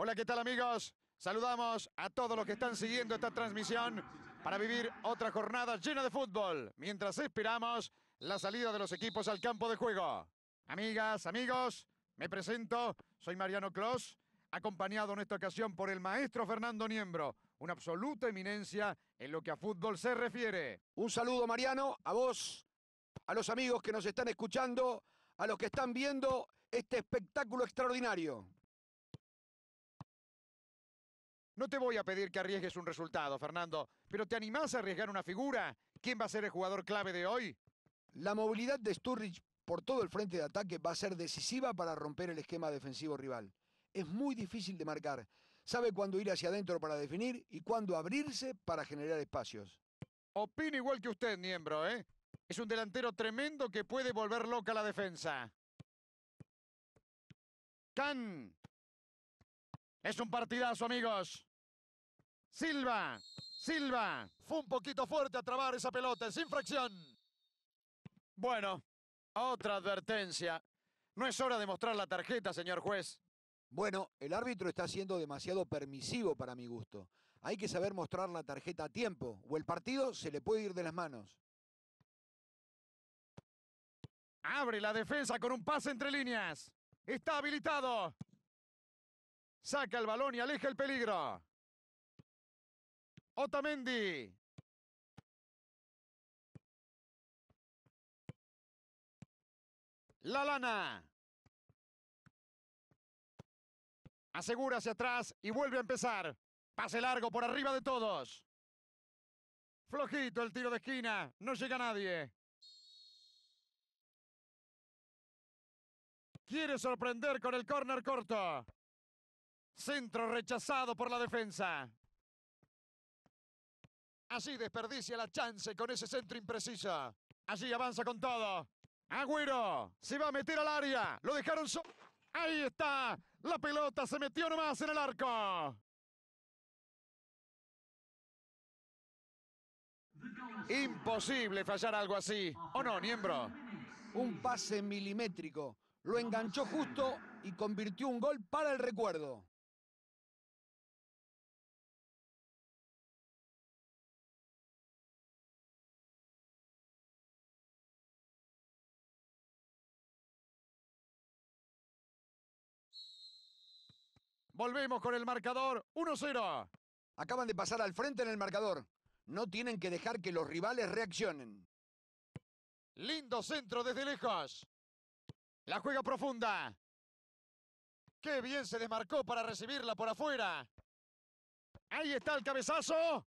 Hola, ¿qué tal amigos? Saludamos a todos los que están siguiendo esta transmisión para vivir otra jornada llena de fútbol, mientras esperamos la salida de los equipos al campo de juego. Amigas, amigos, me presento, soy Mariano Clos, acompañado en esta ocasión por el maestro Fernando Niembro, una absoluta eminencia en lo que a fútbol se refiere. Un saludo Mariano, a vos, a los amigos que nos están escuchando, a los que están viendo este espectáculo extraordinario. No te voy a pedir que arriesgues un resultado, Fernando, pero ¿te animás a arriesgar una figura? ¿Quién va a ser el jugador clave de hoy? La movilidad de Sturridge por todo el frente de ataque va a ser decisiva para romper el esquema defensivo rival. Es muy difícil de marcar. Sabe cuándo ir hacia adentro para definir y cuándo abrirse para generar espacios. Opino igual que usted, miembro, ¿eh? Es un delantero tremendo que puede volver loca la defensa. Can. Es un partidazo, amigos. Silva, Silva. Fue un poquito fuerte a trabar esa pelota, ¡Sin infracción. Bueno, otra advertencia. No es hora de mostrar la tarjeta, señor juez. Bueno, el árbitro está siendo demasiado permisivo para mi gusto. Hay que saber mostrar la tarjeta a tiempo o el partido se le puede ir de las manos. Abre la defensa con un pase entre líneas. Está habilitado. Saca el balón y aleja el peligro. Otamendi. La lana. Asegura hacia atrás y vuelve a empezar. Pase largo por arriba de todos. Flojito el tiro de esquina. No llega nadie. Quiere sorprender con el córner corto. Centro rechazado por la defensa. Así desperdicia la chance con ese centro impreciso. Allí avanza con todo. Agüero se va a meter al área. Lo dejaron solo. Ahí está. La pelota se metió nomás en el arco. Imposible fallar algo así. ¿O no, Niembro? Un pase milimétrico. Lo enganchó justo y convirtió un gol para el recuerdo. Volvemos con el marcador 1-0. Acaban de pasar al frente en el marcador. No tienen que dejar que los rivales reaccionen. Lindo centro desde lejos. La juega profunda. Qué bien se desmarcó para recibirla por afuera. Ahí está el cabezazo.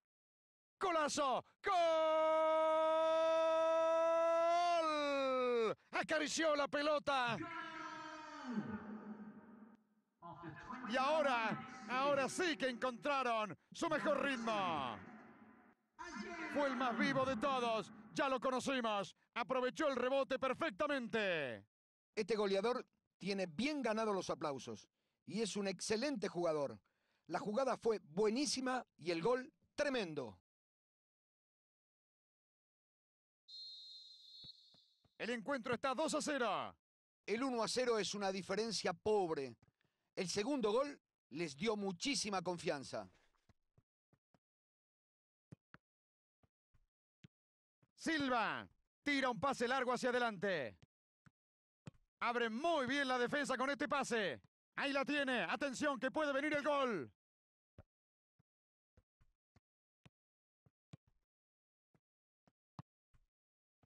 Colazo. Gol. Acarició la pelota. Y ahora, ahora sí que encontraron su mejor ritmo. Fue el más vivo de todos, ya lo conocimos. Aprovechó el rebote perfectamente. Este goleador tiene bien ganado los aplausos y es un excelente jugador. La jugada fue buenísima y el gol tremendo. El encuentro está 2 a 0. El 1 a 0 es una diferencia pobre el segundo gol les dio muchísima confianza. Silva tira un pase largo hacia adelante. Abre muy bien la defensa con este pase. Ahí la tiene. Atención, que puede venir el gol.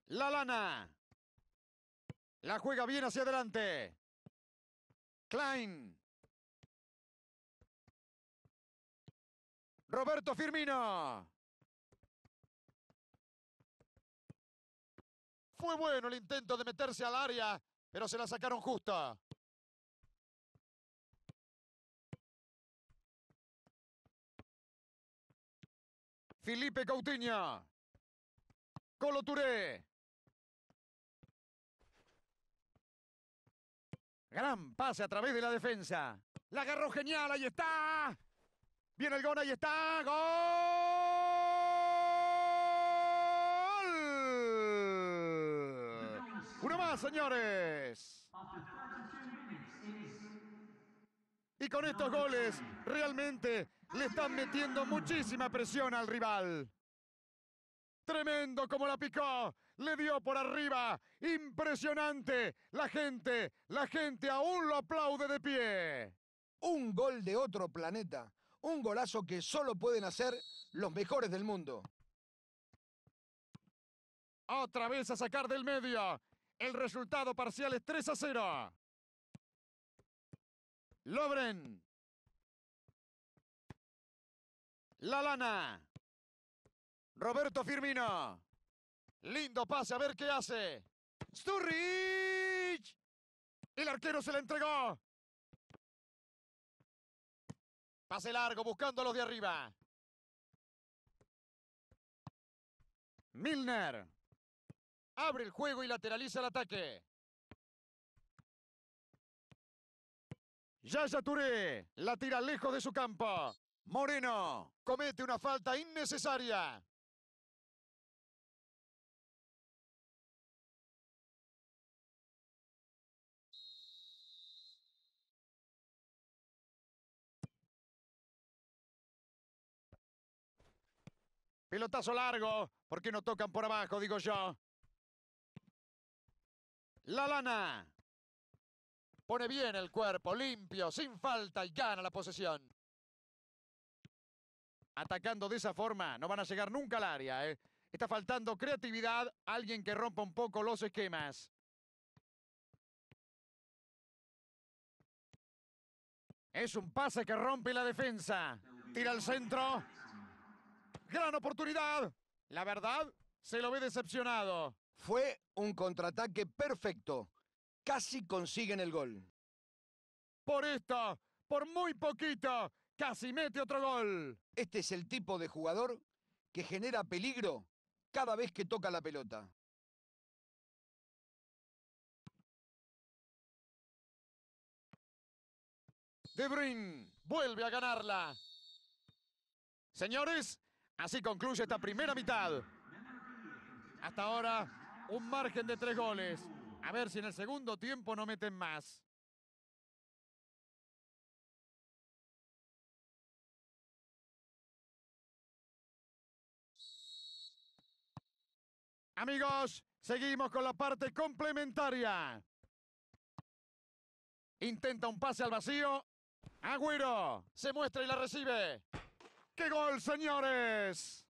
La lana. La juega bien hacia adelante. Klein. Roberto Firmino! Fue bueno el intento de meterse al área, pero se la sacaron justa. Felipe Cautiña. Colo Touré. Gran pase a través de la defensa. La agarró genial, ahí está. Viene el gol, ahí está. ¡Gol! Uno más, señores. Y con estos goles realmente le están metiendo muchísima presión al rival. Tremendo como la picó, le dio por arriba, impresionante. La gente, la gente aún lo aplaude de pie. Un gol de otro planeta. Un golazo que solo pueden hacer los mejores del mundo. Otra vez a sacar del medio. El resultado parcial es 3 a 0. Lobren. La lana. Roberto Firmino. Lindo pase, a ver qué hace. Sturridge. El arquero se la entregó. Pase largo, buscando a los de arriba. Milner. Abre el juego y lateraliza el ataque. Yaya Touré. La tira lejos de su campo. Moreno comete una falta innecesaria. Pelotazo largo. ¿Por qué no tocan por abajo, digo yo? La lana. Pone bien el cuerpo, limpio, sin falta y gana la posesión. Atacando de esa forma, no van a llegar nunca al área. ¿eh? Está faltando creatividad, alguien que rompa un poco los esquemas. Es un pase que rompe la defensa. Tira al centro. Gran oportunidad. La verdad, se lo ve decepcionado. Fue un contraataque perfecto. Casi consiguen el gol. Por esta, por muy poquita, casi mete otro gol. Este es el tipo de jugador que genera peligro cada vez que toca la pelota. De Bruyne vuelve a ganarla. Señores, Así concluye esta primera mitad. Hasta ahora, un margen de tres goles. A ver si en el segundo tiempo no meten más. Amigos, seguimos con la parte complementaria. Intenta un pase al vacío. Agüero se muestra y la recibe. ¡Qué gol, señores!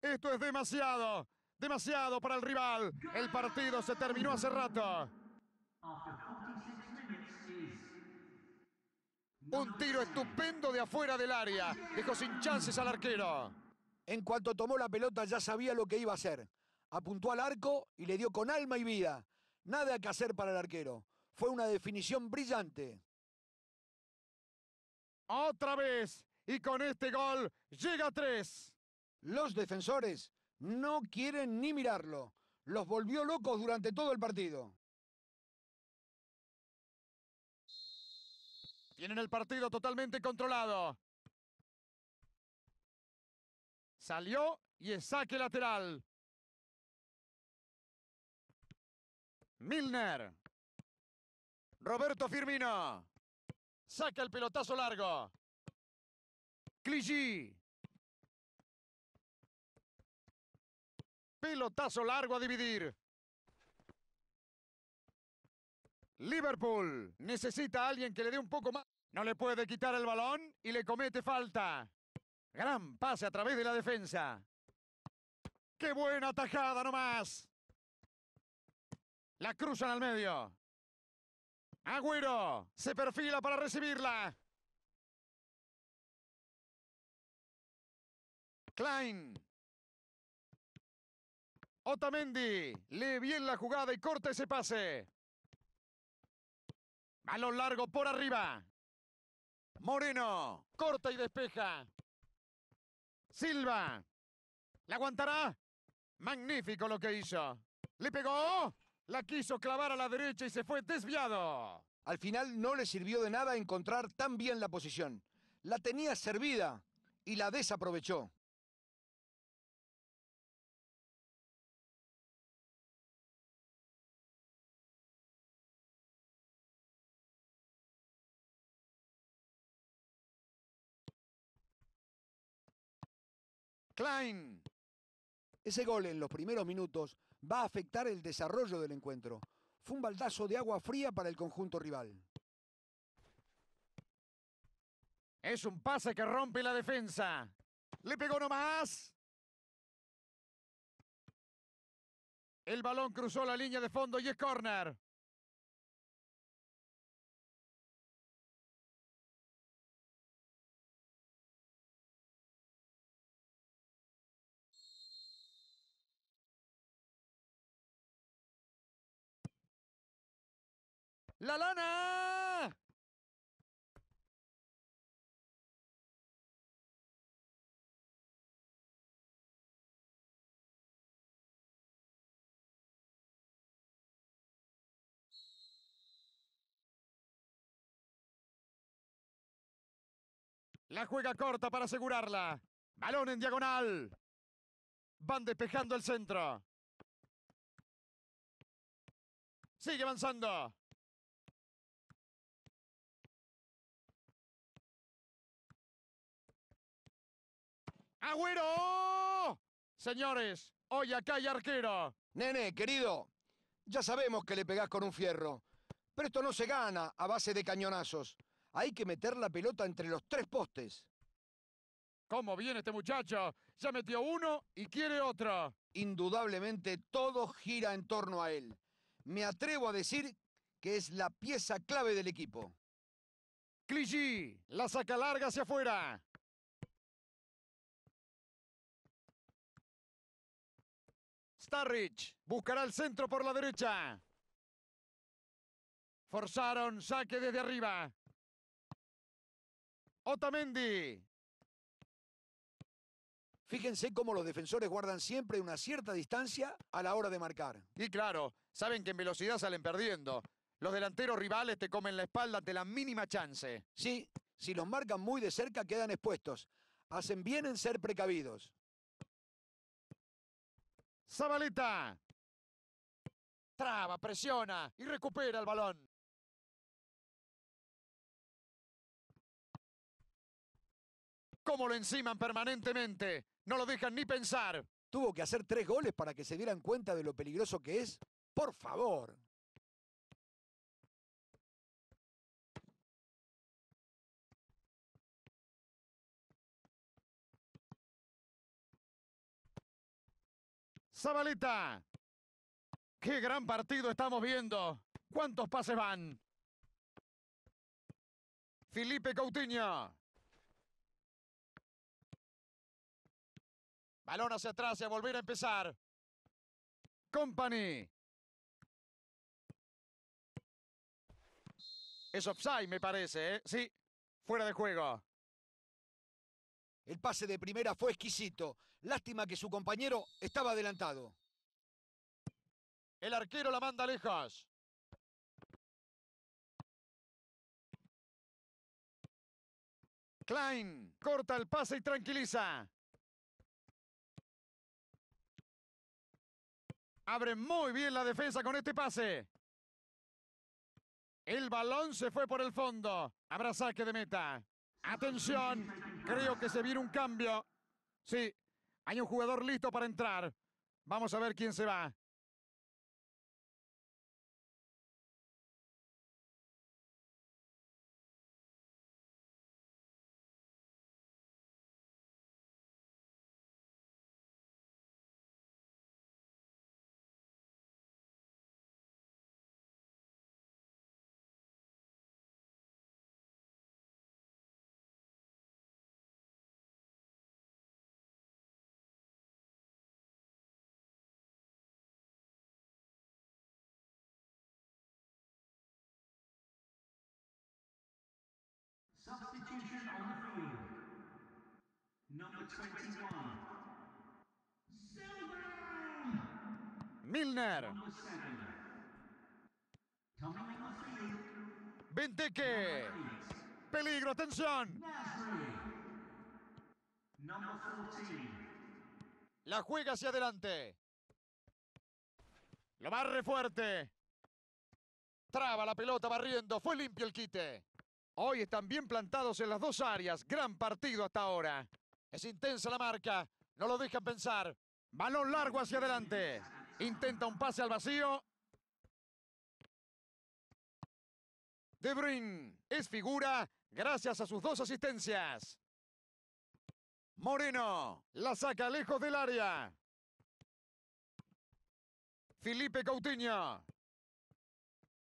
Esto es demasiado, demasiado para el rival. El partido se terminó hace rato. Un tiro estupendo de afuera del área. Dejó sin chances al arquero. En cuanto tomó la pelota ya sabía lo que iba a hacer. Apuntó al arco y le dio con alma y vida. Nada que hacer para el arquero. Fue una definición brillante. Otra vez. Y con este gol llega a tres. Los defensores no quieren ni mirarlo. Los volvió locos durante todo el partido. Tienen el partido totalmente controlado. Salió y es saque lateral. Milner. Roberto Firmino. Saca el pelotazo largo. Clichy. Pelotazo largo a dividir. Liverpool necesita a alguien que le dé un poco más. No le puede quitar el balón y le comete falta. Gran pase a través de la defensa. ¡Qué buena tajada nomás! La cruzan al medio. Agüero se perfila para recibirla. Klein. Otamendi. Lee bien la jugada y corta ese pase. Balón largo por arriba. Moreno. Corta y despeja. Silva. ¿La aguantará? Magnífico lo que hizo. ¿Le pegó? La quiso clavar a la derecha y se fue desviado. Al final no le sirvió de nada encontrar tan bien la posición. La tenía servida y la desaprovechó. Klein. Ese gol en los primeros minutos va a afectar el desarrollo del encuentro. Fue un baldazo de agua fría para el conjunto rival. Es un pase que rompe la defensa. Le pegó nomás. El balón cruzó la línea de fondo y es corner. la lana. La juega corta para asegurarla. Balón en diagonal. Van despejando el centro. Sigue avanzando. ¡Agüero! Señores, hoy acá hay arquero. Nene, querido, ya sabemos que le pegás con un fierro, pero esto no se gana a base de cañonazos. Hay que meter la pelota entre los tres postes. ¿Cómo viene este muchacho? Ya metió uno y quiere otra. Indudablemente todo gira en torno a él. Me atrevo a decir que es la pieza clave del equipo. Clichy, la saca larga hacia afuera. Starrich. Buscará el centro por la derecha. Forzaron, saque desde arriba. Otamendi. Fíjense cómo los defensores guardan siempre una cierta distancia a la hora de marcar. Y claro, saben que en velocidad salen perdiendo. Los delanteros rivales te comen la espalda ante la mínima chance. Sí, si los marcan muy de cerca quedan expuestos. Hacen bien en ser precavidos. Zabaleta. Traba, presiona y recupera el balón. Cómo lo enciman permanentemente. No lo dejan ni pensar. Tuvo que hacer tres goles para que se dieran cuenta de lo peligroso que es. Por favor. Zabaleta. Qué gran partido estamos viendo. ¿Cuántos pases van? Felipe Coutinho. Balón hacia atrás y a volver a empezar. Company. Es offside, me parece, ¿eh? Sí, fuera de juego. El pase de primera fue exquisito. Lástima que su compañero estaba adelantado. El arquero la manda lejos. Klein corta el pase y tranquiliza. Abre muy bien la defensa con este pase. El balón se fue por el fondo. Habrá saque de meta. Atención, creo que se viene un cambio. Sí, hay un jugador listo para entrar. Vamos a ver quién se va. substitution on the field. Number 21. Silver! Milner. Coming on the field. Benteke. Peligro, atención. Number 14. La juega hacia adelante. Lo barre fuerte. Traba la pelota barriendo. Fue limpio el quite. Hoy están bien plantados en las dos áreas. Gran partido hasta ahora. Es intensa la marca. No lo dejan pensar. Balón largo hacia adelante. Intenta un pase al vacío. De Bruyne es figura gracias a sus dos asistencias. Moreno la saca lejos del área. Felipe Coutinho.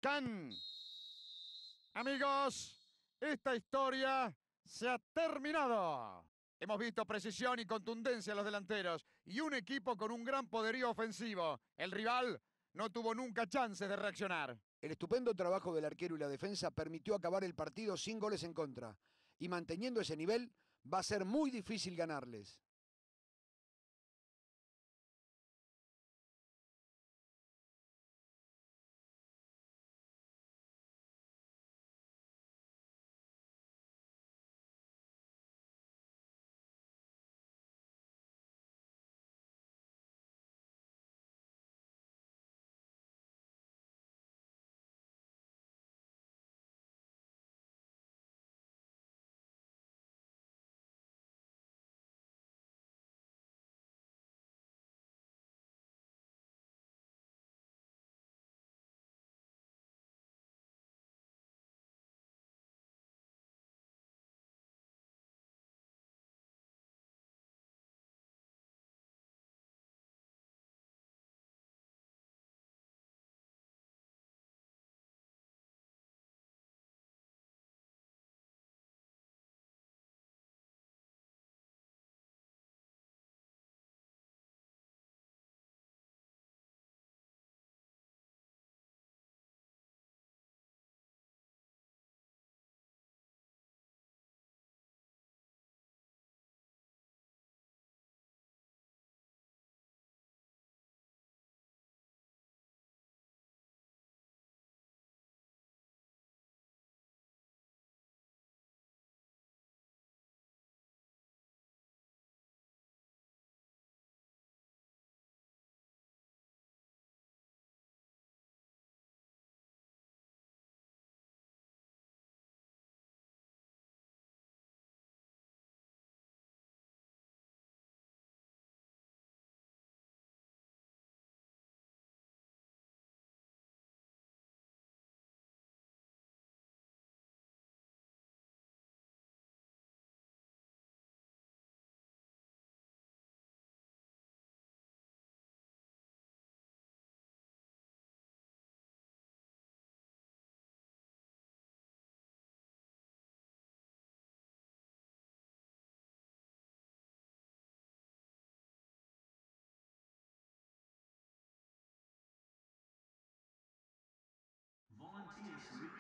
Can. Amigos, esta historia se ha terminado. Hemos visto precisión y contundencia en los delanteros y un equipo con un gran poderío ofensivo. El rival no tuvo nunca chances de reaccionar. El estupendo trabajo del arquero y la defensa permitió acabar el partido sin goles en contra. Y manteniendo ese nivel, va a ser muy difícil ganarles. sí.